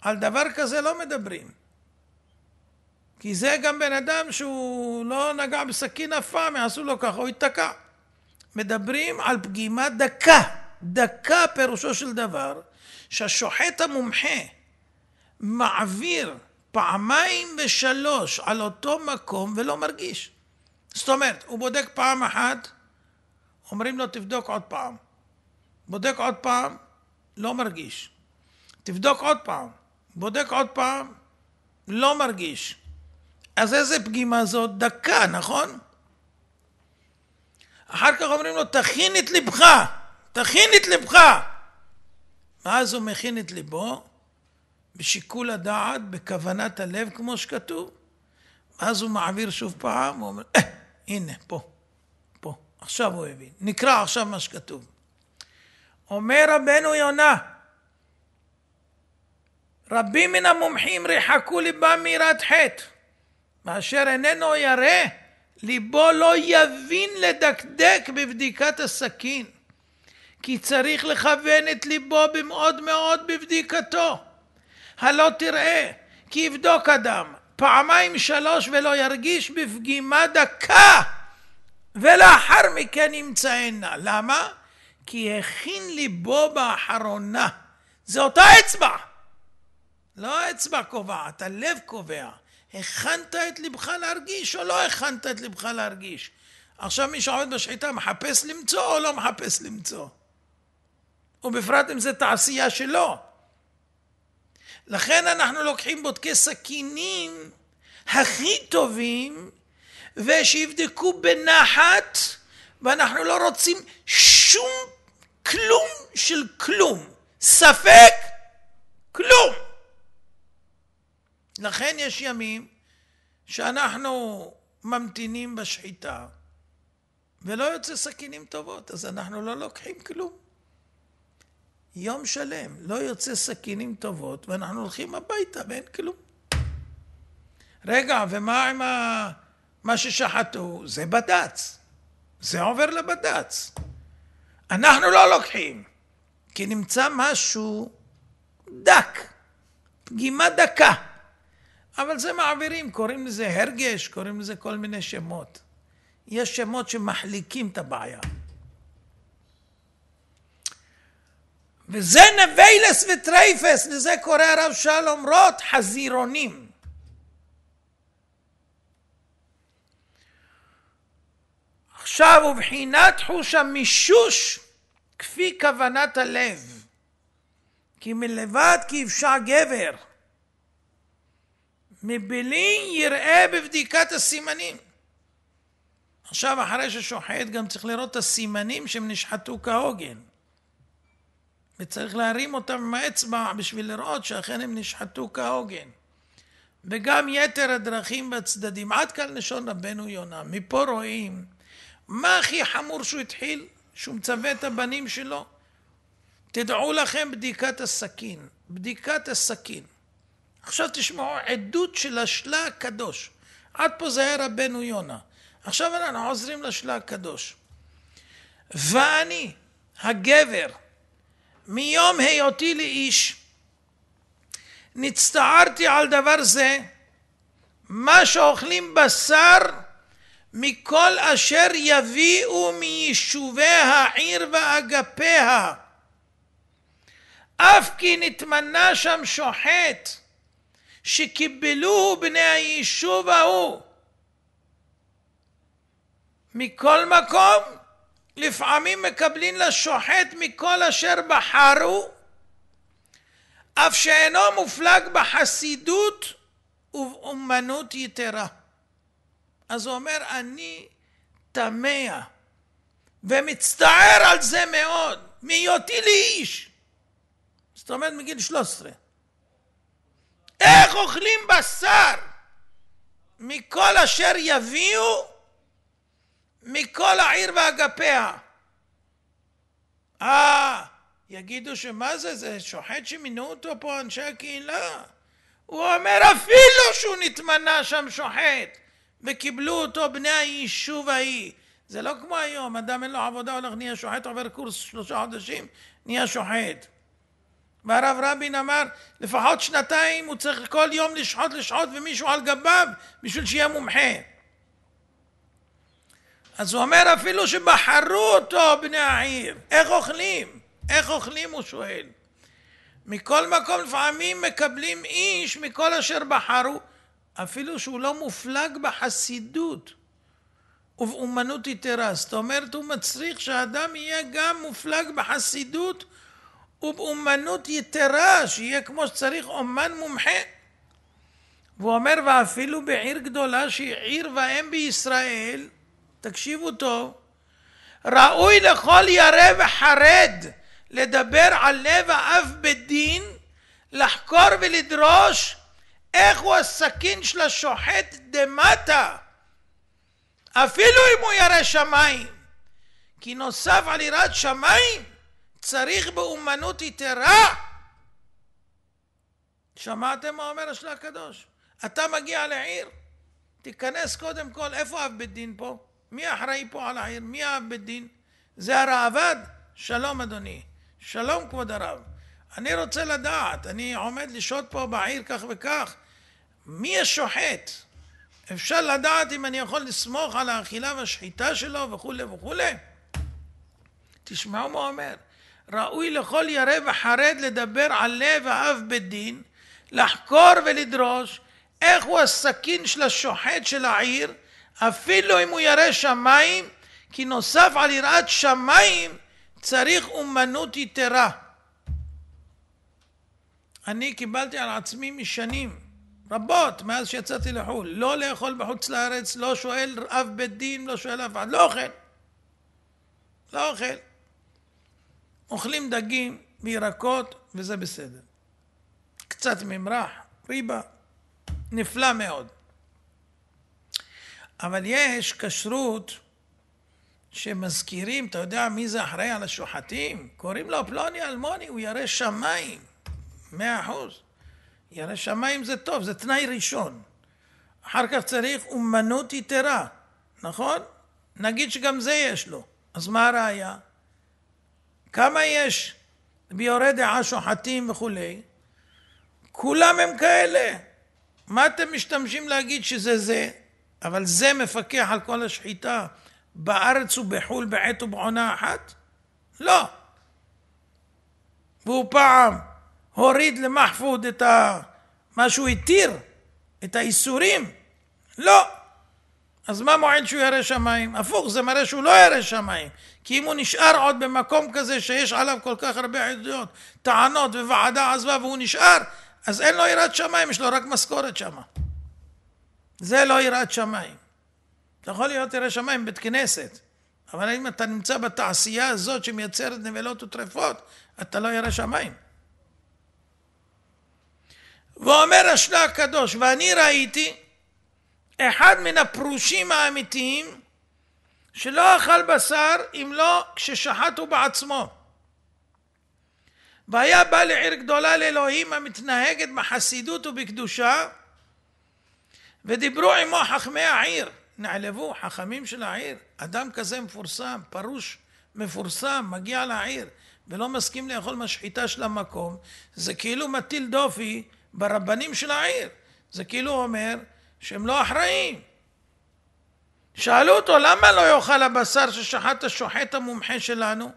על דבר כזה לא מדברים. כי זה גם בן אדם שהוא לא נגע בסכין אף פעם, יעשו לו ככה, הוא ייתקע. מדברים על פגימה דקה. דקה פירושו של דבר שהשוחט המומחה מעביר פעמיים ושלוש על אותו מקום ולא מרגיש. זאת אומרת, הוא בודק פעם אחת, אומרים לו תבדוק עוד פעם. בודק עוד פעם, לא מרגיש. תבדוק עוד פעם, בודק עוד פעם, לא מרגיש. אז איזה פגימה זאת? דקה, נכון? אחר כך אומרים לו, תכין את ליבך, תכין את ליבך. ואז הוא מכין את ליבו בשיקול הדעת, בכוונת הלב, כמו שכתוב. ואז הוא מעביר שוב פעם, הוא אומר, אה, הנה, פה, פה, עכשיו הוא הבין. נקרא עכשיו מה שכתוב. אומר רבנו יונה, רבים מן המומחים ריחקו ליבם מיראת חטא, מאשר איננו ירא, ליבו לא יבין לדקדק בבדיקת הסכין, כי צריך לכוון את ליבו במאוד מאוד בבדיקתו. הלא תראה, כי יבדוק אדם פעמיים שלוש ולא ירגיש בפגימה דקה, ולאחר מכן ימצאנה. למה? כי הכין ליבו באחרונה. זה אותה אצבע! לא האצבע קובעת, הלב קובע. הכנת את לבך להרגיש או לא הכנת את לבך להרגיש? עכשיו מי שעובד בשחיטה מחפש למצוא או לא מחפש למצוא? ובפרט אם זה תעשייה שלו. לכן אנחנו לוקחים בודקי סכינים הכי טובים ושיבדקו בנחת ואנחנו לא רוצים שום כלום של כלום. ספק? כלום. לכן יש ימים שאנחנו ממתינים בשחיטה ולא יוצא סכינים טובות, אז אנחנו לא לוקחים כלום. יום שלם, לא יוצא סכינים טובות ואנחנו הולכים הביתה ואין כלום. רגע, ומה עם ה... מה ששחטו? זה בד"ץ. זה עובר לבד"ץ. אנחנו לא לוקחים, כי נמצא משהו דק, פגימה דקה. אבל זה מעבירים, קוראים לזה הרגש, קוראים לזה כל מיני שמות. יש שמות שמחליקים את הבעיה. וזה נביילס וטרייפס, לזה קורא הרב שלום רוט, חזירונים. עכשיו ובחינת חוש המישוש כפי כוונת הלב, כי מלבד כי אפשר גבר. מבלי יראה בבדיקת הסימנים. עכשיו, אחרי ששוחט, גם צריך לראות את הסימנים שהם נשחטו כהוגן. וצריך להרים אותם עם האצבע בשביל לראות שאכן הם נשחטו כהוגן. וגם יתר הדרכים והצדדים. עד כאן לשון רבנו יונה. מפה רואים מה הכי חמור שהוא התחיל, שהוא מצווה את הבנים שלו. תדעו לכם בדיקת הסכין. בדיקת הסכין. עכשיו תשמעו עדות של השלה הקדוש. עד פה זה היה רבנו יונה. עכשיו אנחנו עוזרים לשלה הקדוש. ואני, הגבר, מיום היותי לאיש, נצטערתי על דבר זה, מה שאוכלים בשר מכל אשר יביאו מיישובי העיר ואגפיה. אף כי נתמנה שם שוחט שקיבלו בני היישוב ההוא. מכל מקום, לפעמים מקבלים לשוחט מכל אשר בחרו, אף שאינו מופלג בחסידות ובאומנות יתרה. אז הוא אומר, אני תמה ומצטער על זה מאוד, מהיותי לאיש. זאת אומרת, מגיל 13. איך אוכלים בשר? מכל אשר יביאו מכל העיר ואגפיה. אה, יגידו שמה זה, זה שוחט שמינו אותו פה אנשי הקהילה. הוא אומר אפילו שהוא נתמנה שם שוחט וקיבלו אותו בני היישוב ההיא. זה לא כמו היום, אדם אין לו עבודה, הולך נהיה שוחט, עובר קורס שלושה חודשים, נהיה שוחט. והרב רבין אמר לפחות שנתיים הוא צריך כל יום לשחוט לשחוט ומישהו על גביו בשביל שיהיה מומחה אז הוא אומר אפילו שבחרו אותו בני העיר איך אוכלים? איך אוכלים הוא שואל מכל מקום לפעמים מקבלים איש מכל אשר בחרו אפילו שהוא לא מופלג בחסידות ובאומנות יתרה זאת אומרת הוא מצריך שהאדם יהיה גם מופלג בחסידות ובאומנות יתרה, שיהיה כמו שצריך אומן מומחה. והוא אומר, ואפילו בעיר גדולה שהיא עיר ואם בישראל, תקשיבו טוב, ראוי לכל ירא וחרד לדבר על לב האב בדין, לחקור ולדרוש איך הוא הסכין של השוחט דמטה, אפילו אם הוא ירא שמיים, כי נוסף על יראת שמיים צריך באומנות יתרה. שמעתם מה אומר השלה הקדוש? אתה מגיע לעיר, תיכנס קודם כל, איפה אב בית דין פה? מי אחראי פה על העיר? מי אב בית דין? זה הראב"ד? שלום אדוני. שלום כבוד הרב. אני רוצה לדעת, אני עומד לשהות פה בעיר כך וכך, מי השוחט? אפשר לדעת אם אני יכול לסמוך על האכילה והשחיטה שלו וכולי וכולי? תשמעו מה אומר. ראוי לכל ירא וחרד לדבר על לב האב בית דין, לחקור ולדרוש איך הוא הסכין של השוחט של העיר, אפילו אם הוא ירא שמיים, כי נוסף על יראת שמיים צריך אומנות יתרה. אני קיבלתי על עצמי משנים רבות מאז שיצאתי לחו"ל, לא לאכול בחוץ לארץ, לא שואל אב בית דין, לא שואל אף אחד, לא אוכל. לא אוכל. אוכלים דגים וירקות, וזה בסדר. קצת ממרח, ריבה, נפלא מאוד. אבל יש כשרות שמזכירים, אתה יודע מי זה אחראי על השוחטים? קוראים לו פלוני אלמוני, הוא ירא שמיים, מאה אחוז. ירא שמיים זה טוב, זה תנאי ראשון. אחר כך צריך אומנות יתרה, נכון? נגיד שגם זה יש לו. אז מה הראייה? כמה יש ביורי דעה שוחטים וכולי? כולם הם כאלה. מה אתם משתמשים להגיד שזה זה? אבל זה מפקח על כל השחיטה בארץ ובחו"ל בעת ובעונה אחת? לא. והוא פעם הוריד למחפוד את ה... מה שהוא התיר, את האיסורים? לא. אז מה מועד שהוא ירא שמיים? הפוך, זה מראה שהוא לא ירא שמיים. כי אם הוא נשאר עוד במקום כזה שיש עליו כל כך הרבה עדויות, טענות וועדה עזבה והוא נשאר, אז אין לו יראת שמיים, יש לו רק משכורת שמה. זה לא יראת שמיים. אתה יכול להיות יראת שמיים בבית כנסת, אבל אם אתה נמצא בתעשייה הזאת שמייצרת נבלות וטרפות, אתה לא יראת שמיים. ואומר השלה הקדוש, ואני ראיתי אחד מן הפרושים האמיתיים שלא אכל בשר אם לא כששחט הוא בעצמו. והיה בא לעיר גדולה לאלוהים המתנהגת בחסידות ובקדושה ודיברו עמו חכמי העיר, נעלבו חכמים של העיר, אדם כזה מפורסם, פרוש מפורסם, מגיע לעיר ולא מסכים לאכול משחיטה של המקום, זה כאילו מטיל דופי ברבנים של העיר, זה כאילו אומר שהם לא אחראים, שאלו אותו, למה לא יאכל הבשר ששחט השוחט המומחה שלנו?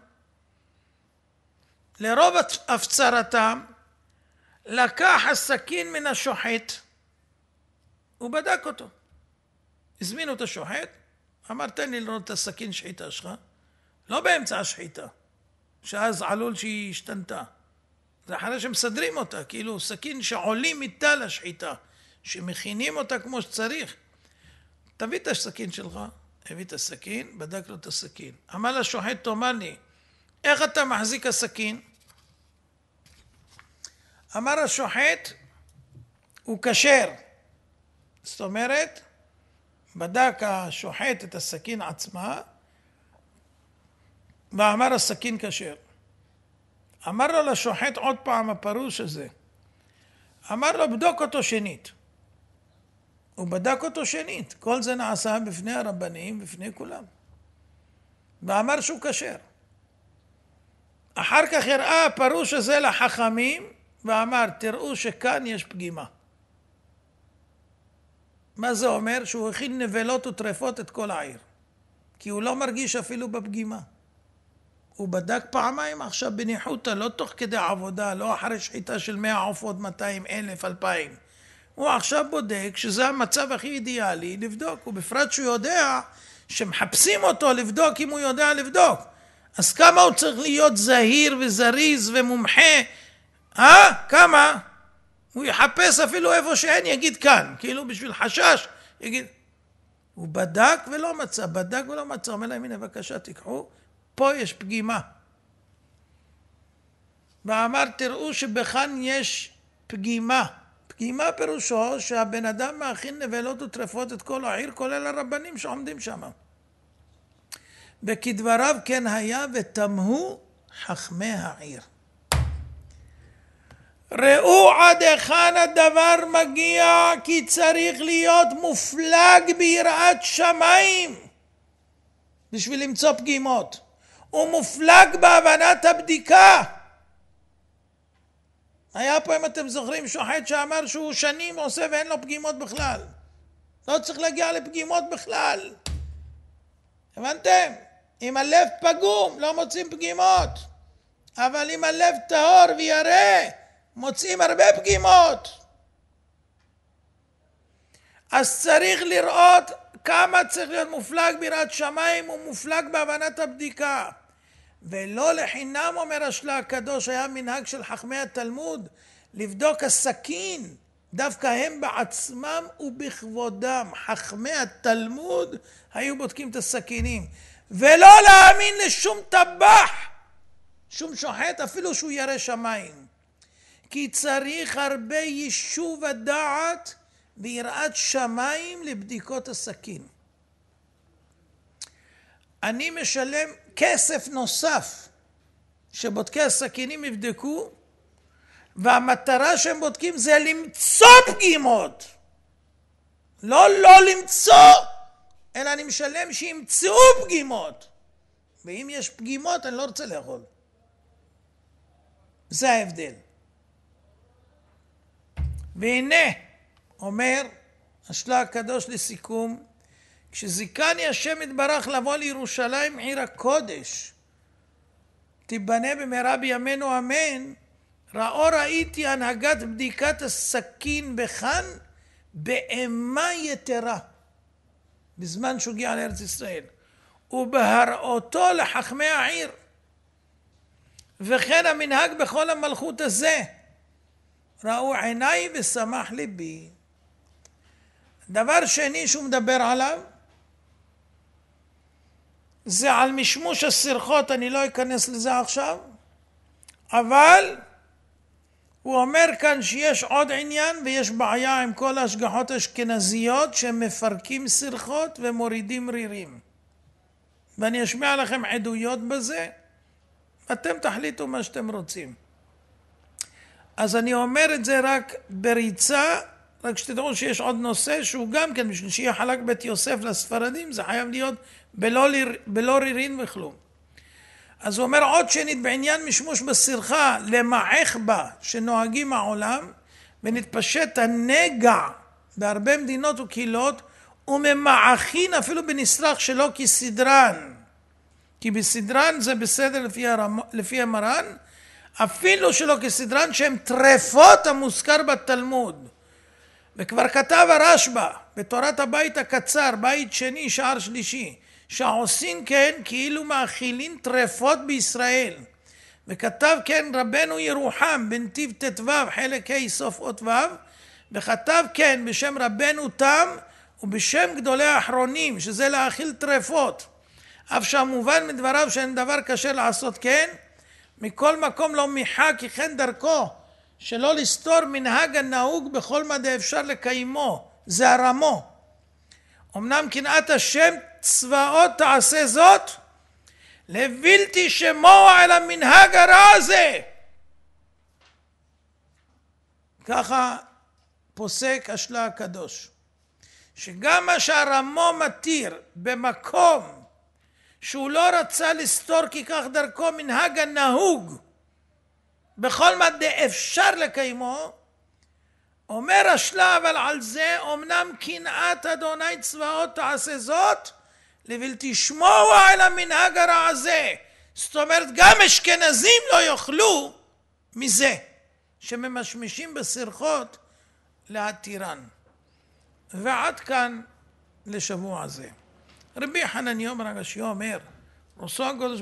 לרוב הפצרתם, לקח הסכין מן השוחט, הוא בדק אותו. הזמינו את השוחט, אמר, תן לי לראות את הסכין שחיטה שלך, לא באמצע השחיטה, שאז עלול שהיא השתנתה. זה אחרי שמסדרים אותה, כאילו סכין שעולים איתה לשחיטה, שמכינים אותה כמו שצריך, תביא את הסכין שלך. הביא את הסכין, בדק לו את הסכין. אמר לשוחט, תאמר לי, איך אתה מחזיק הסכין? אמר השוחט, הוא כשר. זאת אומרת, בדק השוחט את הסכין עצמה, ואמר הסכין כשר. אמר לו לשוחט עוד פעם הפרוש הזה. אמר לו, בדוק אותו שנית. הוא בדק אותו שנית. כל זה נעשה בפני הרבנים, בפני כולם. ואמר שהוא כשר. אחר כך הראה הפרוש הזה לחכמים ואמר, תראו שכאן יש פגימה. מה זה אומר? שהוא הכין נבלות וטרפות את כל העיר. כי הוא לא מרגיש אפילו בפגימה. הוא בדק פעמיים עכשיו בניחותא, לא תוך כדי עבודה, לא אחרי שחיטה של 100 עופות, 200, 1,000, 2,000. הוא עכשיו בודק שזה המצב הכי אידיאלי לבדוק, ובפרט שהוא יודע שמחפשים אותו לבדוק אם הוא יודע לבדוק. אז כמה הוא צריך להיות זהיר וזריז ומומחה? אה? כמה? הוא יחפש אפילו איפה שאין, יגיד כאן. כאילו בשביל חשש, יגיד... הוא בדק ולא מצא, בדק ולא מצא. אומר להם, הנה בבקשה תיקחו, פה יש פגימה. ואמר, תראו שבכאן יש פגימה. כי מה פירושו שהבן אדם מאכין נבלות וטרפות את כל העיר, כולל הרבנים שעומדים שם. וכדבריו כן היה ותמהו חכמי העיר. ראו עד היכן הדבר מגיע כי צריך להיות מופלג ביראת שמיים בשביל למצוא פגימות. הוא מופלג בהבנת הבדיקה. היה פה, אם אתם זוכרים, שוחט שאמר שהוא שנים עושה ואין לו פגימות בכלל. לא צריך להגיע לפגימות בכלל. הבנתם? אם הלב פגום, לא מוצאים פגימות. אבל אם הלב טהור וירא, מוצאים הרבה פגימות. אז צריך לראות כמה צריך להיות מופלג ביראת שמיים ומופלג בהבנת הבדיקה. ולא לחינם, אומר השלה הקדוש, היה מנהג של חכמי התלמוד לבדוק הסכין, דווקא הם בעצמם ובכבודם, חכמי התלמוד, היו בודקים את הסכינים. ולא להאמין לשום טבח, שום שוחט, אפילו שהוא ירא שמיים. כי צריך הרבה יישוב הדעת ויראת שמיים לבדיקות הסכין. אני משלם כסף נוסף שבודקי הסכינים יבדקו, והמטרה שהם בודקים זה למצוא פגימות. לא לא למצוא, אלא אני משלם שימצאו פגימות. ואם יש פגימות, אני לא רוצה לאכול. זה ההבדל. והנה, אומר השלה הקדוש לסיכום, כשזיכני השם יתברך לבוא לירושלים עיר הקודש, תיבנה במהרה בימינו אמן, ראו ראיתי הנהגת בדיקת הסכין בכאן באימה יתרה בזמן שהוא הגיע לארץ ישראל, ובהראותו לחכמי העיר. וכן המנהג בכל המלכות הזה. ראו עיניי ושמח ליבי. דבר שני שהוא מדבר עליו, זה על משמוש הסרחות, אני לא אכנס לזה עכשיו, אבל הוא אומר כאן שיש עוד עניין ויש בעיה עם כל ההשגחות האשכנזיות שמפרקים סרחות ומורידים רירים. ואני אשמיע לכם עדויות בזה, אתם תחליטו מה שאתם רוצים. אז אני אומר את זה רק בריצה רק שתדעו שיש עוד נושא שהוא גם כן, בשביל שיהיה חלק בית יוסף לספרדים, זה חייב להיות בלא, ליר, בלא רירין וכלום. אז הוא אומר עוד שנית בעניין משמוש בסרחה למעך בה שנוהגים העולם ונתפשט הנגע בהרבה מדינות וקהילות וממעכין אפילו בנסרח שלא כסדרן כי בסדרן זה בסדר לפי, הרמ... לפי המרן אפילו שלא כסדרן שהם טרפות המוזכר בתלמוד וכבר כתב הרשב"א בתורת הבית הקצר, בית שני, שער שלישי, שעושים כן כאילו מאכילים טרפות בישראל. וכתב כן רבנו ירוחם בנתיב ט"ו חלק ה' סוף אות ו', וכתב כן בשם רבנו תם ובשם גדולי האחרונים, שזה להאכיל טרפות. אף שהמובן מדבריו שאין דבר קשה לעשות כן, מכל מקום לא מיחה כי כן דרכו שלא לסתור מנהג הנהוג בכל מה דאפשר לקיימו, זה הרמו. אמנם קנאת השם צבאות תעשה זאת, לבלתי שמוע אל המנהג הרע הזה. ככה פוסק השלה הקדוש, שגם מה שהרמו מתיר במקום שהוא לא רצה לסתור כי כך דרכו מנהג הנהוג בכל מה דאפשר לקיימו, אומר השלב, אבל על זה אמנם קנאת אדוני צבאות תעשה זאת לבלתי שמוע אל המנהג הרע הזה זאת אומרת גם אשכנזים לא יאכלו מזה שממשמשים בסרחות להתירן ועד כאן לשבוע זה רבי חנן יום אומר רוסו הקדוש